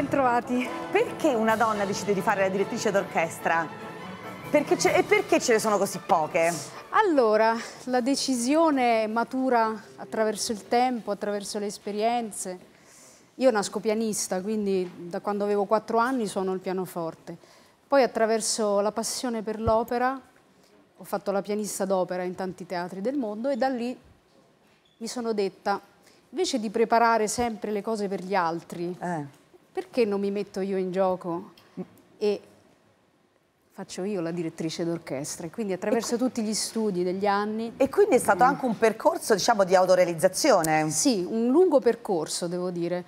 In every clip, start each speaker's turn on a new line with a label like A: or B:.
A: Bentrovati. Perché una donna decide di fare la direttrice d'orchestra? e perché ce ne sono così poche?
B: Allora, la decisione matura attraverso il tempo, attraverso le esperienze. Io nasco pianista, quindi da quando avevo quattro anni suono il pianoforte. Poi attraverso la passione per l'opera ho fatto la pianista d'opera in tanti teatri del mondo e da lì mi sono detta, invece di preparare sempre le cose per gli altri, eh perché non mi metto io in gioco e faccio io la direttrice d'orchestra e quindi attraverso e tutti gli studi degli anni... E quindi è stato ehm... anche un percorso diciamo di autorealizzazione? Sì, un lungo percorso devo dire,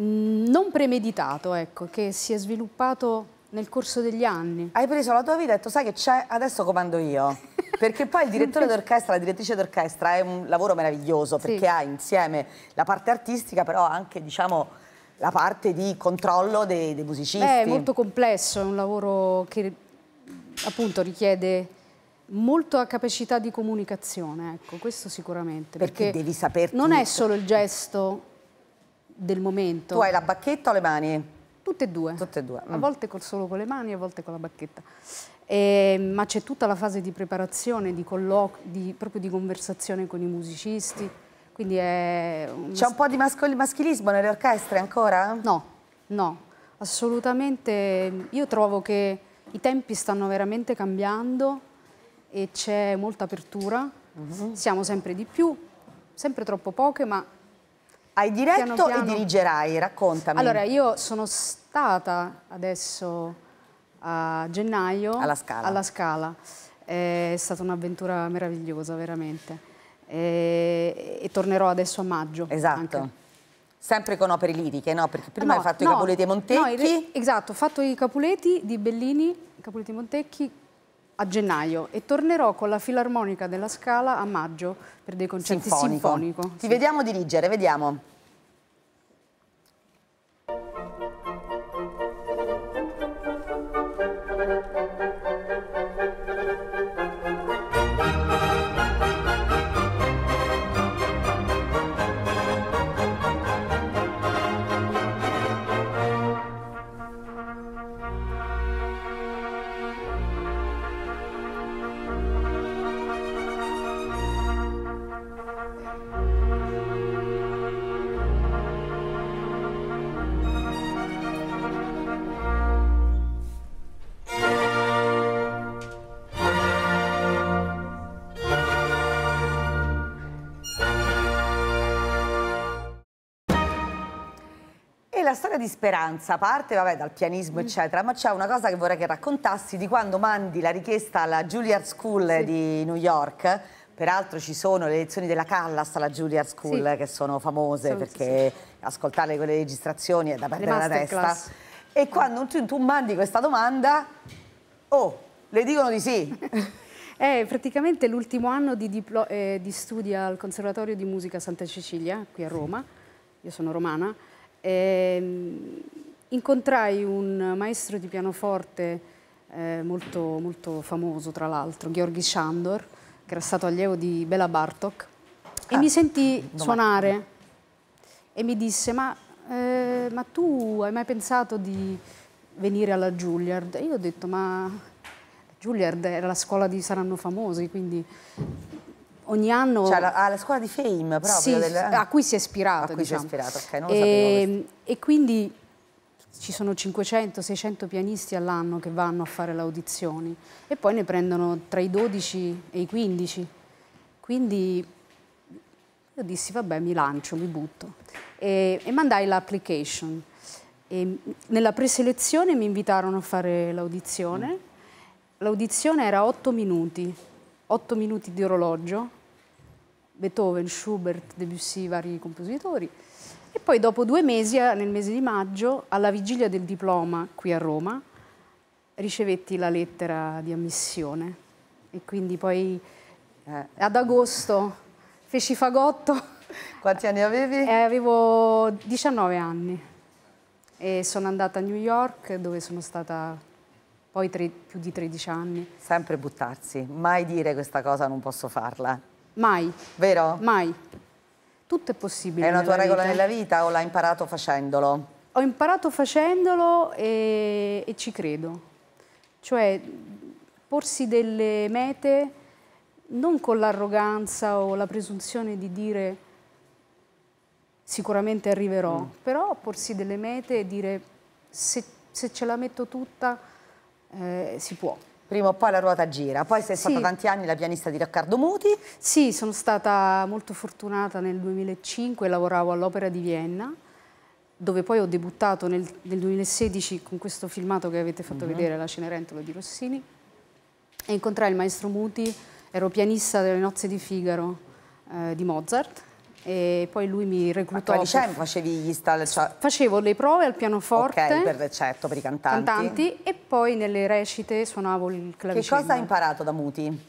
B: mm, non
A: premeditato ecco, che si è sviluppato nel corso degli anni. Hai preso la tua vita e hai detto sai che c'è, adesso comando io. perché poi il direttore d'orchestra, la direttrice d'orchestra è un lavoro meraviglioso perché sì. ha insieme la parte artistica però anche diciamo la parte di controllo dei, dei musicisti. Beh, è molto
B: complesso, è un lavoro che appunto richiede molta capacità di comunicazione, ecco, questo sicuramente. Perché, perché devi saperti... Non è solo il gesto del momento. Tu hai la bacchetta o le mani? Tutte e due. Tutte e due. Mm. A volte solo con le mani, a volte con la bacchetta. E, eh, ma c'è tutta la fase di preparazione, di colloquio, proprio di conversazione con i musicisti
A: quindi è... Un... C'è un po' di maschilismo nelle orchestre ancora? No,
B: no, assolutamente. Io trovo che i tempi stanno veramente cambiando e c'è molta apertura. Mm -hmm. Siamo sempre di più, sempre troppo poche, ma...
A: Hai diretto piano piano... e dirigerai, raccontami. Allora,
B: io sono stata adesso a gennaio... Alla Scala. Alla Scala. È stata un'avventura meravigliosa, veramente e,
A: e tornerò adesso a maggio. Esatto. Anche. Sempre con opere liriche, no? Perché prima no, hai fatto no, i Capuleti e Montecchi. No,
B: esatto, ho fatto i Capuleti di Bellini, Capuleti e Montecchi a gennaio e tornerò con la Filarmonica della Scala a maggio per dei concerti sinfonico. sinfonico. Ti sì.
A: vediamo dirigere, vediamo. la storia di Speranza parte vabbè, dal pianismo, mm. eccetera, ma c'è una cosa che vorrei che raccontassi di quando mandi la richiesta alla Juilliard School sì. di New York. Peraltro ci sono le lezioni della Callas alla Juilliard School sì. che sono famose sì, perché ascoltare quelle registrazioni è da perdere la testa. E quando tu, tu mandi questa domanda, oh, le dicono di
B: sì. È praticamente l'ultimo anno di, eh, di studi al Conservatorio di Musica Santa Cecilia, qui a Roma. Io sono romana. E, ehm, incontrai un maestro di pianoforte eh, molto, molto, famoso, tra l'altro, Gheorghi Shandor, che era stato allievo di Bela Bartok, e ah, mi sentì domani. suonare e mi disse, ma, eh, ma, tu hai mai pensato di venire alla Juilliard? E io ho detto, ma Juilliard era la scuola di Saranno Famosi, quindi ogni anno... Cioè, alla,
A: alla scuola di Fame proprio? Sì, del... a
B: cui si è ispirato. A cui diciamo. si è diciamo. ispirato, ok, non lo e, sapevo. Ehm, e quindi ci sono 500-600 pianisti all'anno che vanno a fare le audizioni e poi ne prendono tra i 12 e i 15. Quindi io dissi, vabbè, mi lancio, mi butto. E, e mandai l'application. nella preselezione mi invitarono a fare l'audizione. Mm. L'audizione era 8 minuti, 8 minuti di orologio Beethoven, Schubert, Debussy, vari compositori. E poi dopo due mesi, eh, nel mese di maggio, alla vigilia del diploma qui a Roma, ricevetti la lettera di ammissione. E quindi poi eh, ad agosto feci fagotto. Quanti anni avevi? Eh, avevo 19 anni e sono andata a New York dove sono stata poi tre, più di 13 anni. Sempre
A: buttarsi, mai dire questa cosa non posso farla.
B: Mai. Vero? Mai. Tutto è possibile. È una tua regola vita. nella
A: vita o l'hai imparato facendolo?
B: Ho imparato facendolo e, e ci credo. Cioè, porsi delle mete non con l'arroganza o la presunzione di dire sicuramente arriverò, mm. però porsi delle mete e dire se, se ce la metto tutta eh, si può. Prima o poi la ruota gira, poi sei sì. stata tanti anni la pianista di Riccardo Muti. Sì, sono stata molto fortunata nel 2005, lavoravo all'Opera di Vienna, dove poi ho debuttato nel, nel 2016 con questo filmato che avete fatto mm -hmm. vedere, La Cenerentola di Rossini, e incontrai il maestro Muti, ero pianista delle nozze di Figaro eh, di Mozart, e poi lui mi reclutò. Ma liceo facevi gli stal... Cioè... Facevo le prove al pianoforte.
A: Ok, per certo, per i cantanti. cantanti.
B: e poi nelle recite suonavo il clavicembalo. Che cosa hai
A: imparato da Muti?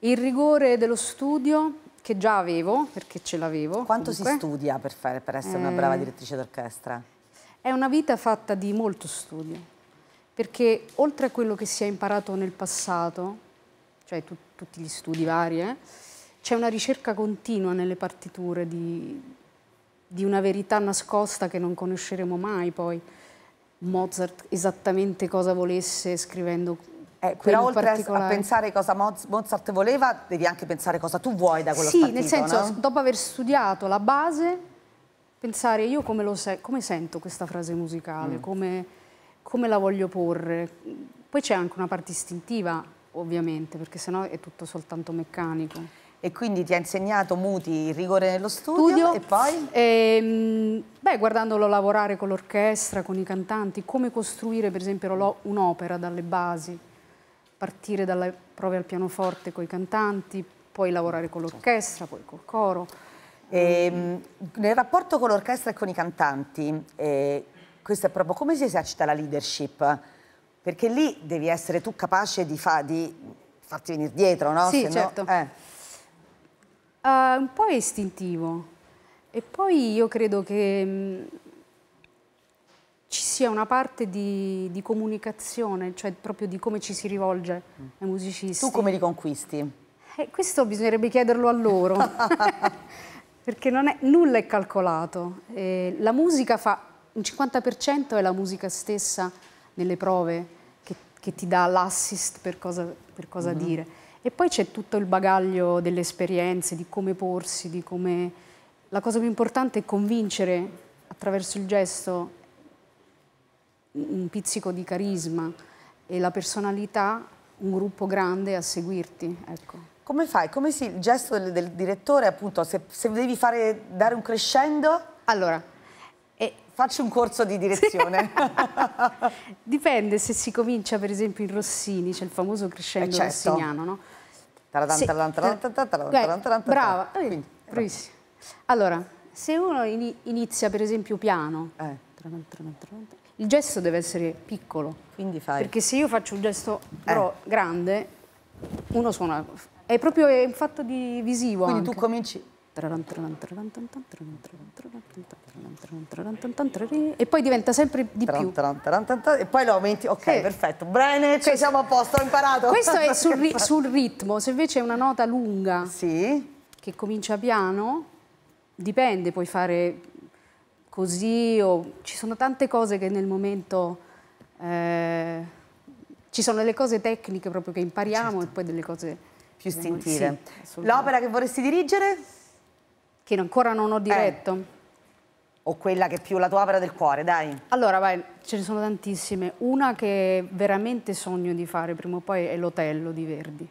A: Il rigore dello studio che già avevo, perché ce l'avevo. Quanto comunque. si studia per, fare, per essere eh... una brava eh, direttrice d'orchestra?
B: È una vita fatta di molto studio, perché oltre a quello che si è imparato nel passato, cioè tu, tutti gli studi vari, eh, c'è una ricerca continua nelle partiture di, di, una verità nascosta che non conosceremo mai poi. Mozart esattamente cosa volesse scrivendo eh, però oltre a pensare
A: cosa Mozart voleva devi anche pensare cosa tu vuoi da quello sì, Sì, nel senso no?
B: dopo aver studiato la base pensare io come, se come sento questa frase musicale, mm. come, come la voglio porre. Poi c'è anche una parte istintiva ovviamente perché sennò è tutto soltanto meccanico. E quindi ti ha insegnato Muti il rigore nello studio, studio e poi? Ehm, beh, guardandolo lavorare con l'orchestra, con i cantanti, come costruire per esempio un'opera dalle basi, partire dalle prove al pianoforte con i cantanti, poi lavorare con l'orchestra, poi col coro.
A: E, ehm, nel rapporto con l'orchestra e con i cantanti, eh, questo è proprio come si esercita la leadership? Perché lì devi essere tu capace di, fa, di farti venire dietro, no? Sì, Se certo. No,
B: eh uh, un po' è istintivo e poi io credo che mm, ci sia una parte di, di, comunicazione, cioè proprio di come ci si rivolge mm. ai
A: musicisti. Tu come li conquisti?
B: Eh, questo bisognerebbe chiederlo a loro, perché è, nulla è calcolato. Eh, la musica fa, un 50% è la musica stessa nelle prove che, che ti dà l'assist per cosa, per cosa mm -hmm. dire e poi c'è tutto il bagaglio delle esperienze, di come porsi, di come... La cosa più importante è convincere attraverso il gesto un pizzico di carisma e la personalità, un gruppo
A: grande a seguirti. Ecco. Come fai? Come si, il gesto del, del direttore, appunto, se, se, devi fare, dare un crescendo? Allora, eh, faccio un corso di direzione.
B: Dipende se si comincia, per esempio, in Rossini, c'è il famoso crescendo eh, certo. rossiniano,
A: no? Brava,
B: bravissima. Allora, se uno inizia per esempio piano, eh. il gesto deve essere piccolo. Quindi fai. Perché se io faccio un gesto però eh. grande, uno suona. È proprio un fatto di visivo. Quindi anche. tu cominci
A: e poi diventa sempre di più. E poi lo aumenti. Ok, sì. perfetto. Bene, ci siamo a posto, ho imparato. Questo è sul, ri
B: sul ritmo. Se invece è una nota lunga sì. che comincia piano, dipende, puoi fare così o... Ci sono tante cose che nel momento... Eh... Ci sono delle cose tecniche proprio che impariamo
A: certo. e poi delle cose più istintive. Sì, L'opera che vorresti dirigere? Che ancora non ho eh. diretto. Eh. O quella che è più la tua opera del cuore, dai. Allora,
B: vai, ce ne sono tantissime. Una che veramente sogno di fare prima o poi è l'Otello
A: di Verdi.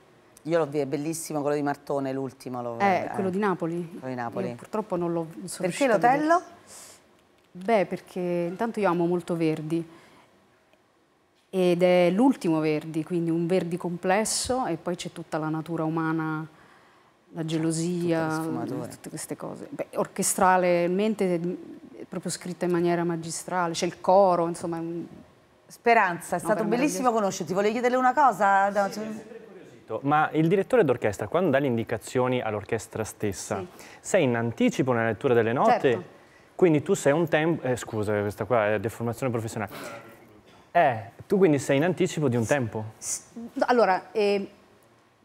A: Io l'ho visto, è bellissimo quello di Martone, l'ultimo. Eh, eh, quello di Napoli. Quello di Napoli. Io purtroppo non l'ho sono Perché l'Otello?
B: Beh, perché intanto io amo molto Verdi ed è l'ultimo Verdi, quindi un Verdi complesso e poi c'è tutta la natura umana la gelosia, tutte, queste cose. Beh, orchestralmente è eh, proprio scritta in maniera magistrale, c'è il coro, insomma...
A: Speranza, è no, stato bellissimo mia... conoscerti. Volevi chiederle una cosa? Sì, no, cioè... Ma il direttore d'orchestra, quando dà le indicazioni all'orchestra stessa, sì. sei in anticipo nella lettura delle note? Certo. Quindi tu sei un tempo... Eh, scusa, questa qua è deformazione
B: professionale. Eh, tu quindi sei in anticipo di un tempo? Allora, eh,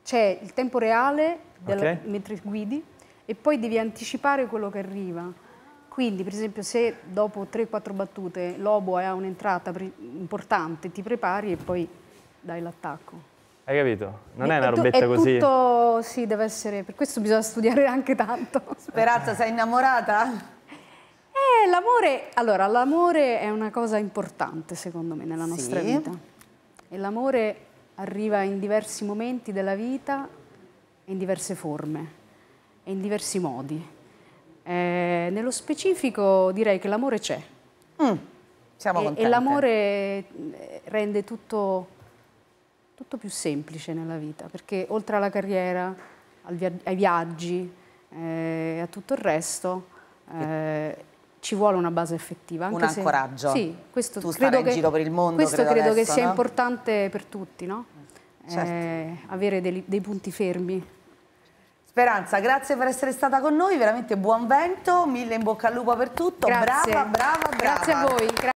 B: c'è il tempo reale della, okay. mentre guidi e poi devi anticipare quello che arriva. Quindi, per esempio, se dopo 3-4 battute l'obo ha un'entrata importante, ti prepari e poi dai l'attacco.
A: Hai capito? Non è, è una robetta è così.
B: Tutto, sì, deve essere. Per questo bisogna studiare anche tanto. Speranza,
A: sei innamorata?
B: Eh, l'amore. Allora, l'amore è una cosa importante, secondo me, nella nostra sì. vita. E l'amore arriva in diversi momenti della vita in diverse forme e in diversi modi. Eh, nello specifico direi che l'amore c'è. Mm, siamo e, contenti. E l'amore eh, rende tutto, tutto, più semplice nella vita, perché oltre alla carriera, al via ai viaggi e eh, a tutto il resto, eh, ci vuole una base effettiva. Anche un ancoraggio. sì, questo tu credo che, in giro per il mondo. Questo credo, credo adesso, che sia no? importante per tutti, no? Certo. Eh,
A: avere dei, dei punti fermi Speranza, grazie per essere stata con noi, veramente buon vento, mille in bocca al lupo per tutto, grazie. brava, brava, brava. Grazie a voi.